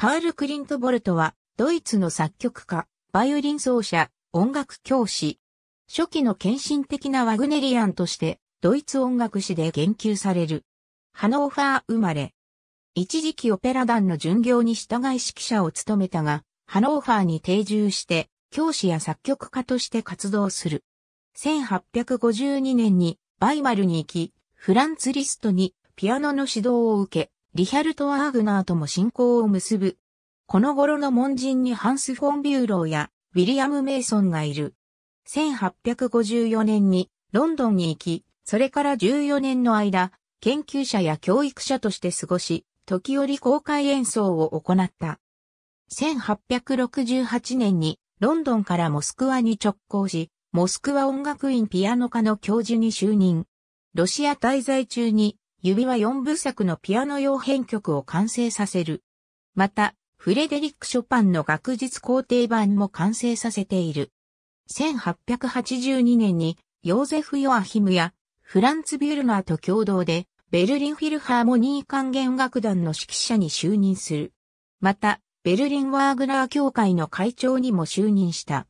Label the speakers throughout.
Speaker 1: カール・クリント・ボルトは、ドイツの作曲家、バイオリン奏者、音楽教師。初期の献身的なワグネリアンとして、ドイツ音楽史で言及される。ハノーファー生まれ。一時期オペラ団の巡業に従い指揮者を務めたが、ハノーファーに定住して、教師や作曲家として活動する。1852年にバイマルに行き、フランツ・リストにピアノの指導を受け、リヒャルト・アーグナーとも信仰を結ぶ。この頃の門人にハンス・フォン・ビューローやウィリアム・メイソンがいる。1854年にロンドンに行き、それから14年の間、研究者や教育者として過ごし、時折公開演奏を行った。1868年にロンドンからモスクワに直行し、モスクワ音楽院ピアノ科の教授に就任。ロシア滞在中に指は4部作のピアノ用編曲を完成させる。また、フレデリック・ショパンの学術工程版も完成させている。1882年にヨーゼフ・ヨアヒムやフランツ・ビュルナーと共同でベルリンフィルハーモニー管弦楽団の指揮者に就任する。また、ベルリンワーグラー協会の会長にも就任した。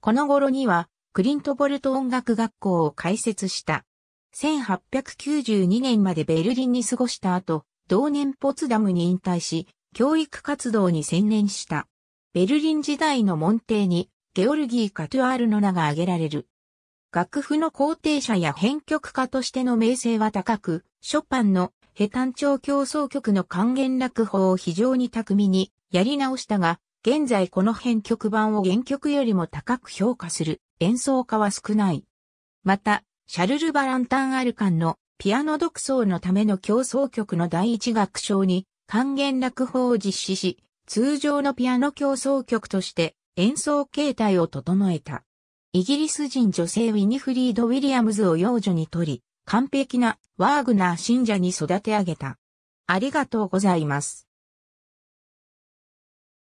Speaker 1: この頃には、クリントボルト音楽学校を開設した。1892年までベルリンに過ごした後、同年ポツダムに引退し、教育活動に専念した。ベルリン時代の門弟に、ゲオルギー・カトゥアールの名が挙げられる。楽譜の肯定者や編曲家としての名声は高く、ショパンのヘタン調競争曲の還元楽法を非常に巧みにやり直したが、現在この編曲版を原曲よりも高く評価する演奏家は少ない。また、シャルル・バランタン・アルカンのピアノ独奏のための競争曲の第一楽章に還元落法を実施し、通常のピアノ競争曲として演奏形態を整えた。イギリス人女性ウィニフリード・ウィリアムズを幼女にとり、完璧なワーグナー信者に育て上げた。ありがとうございます。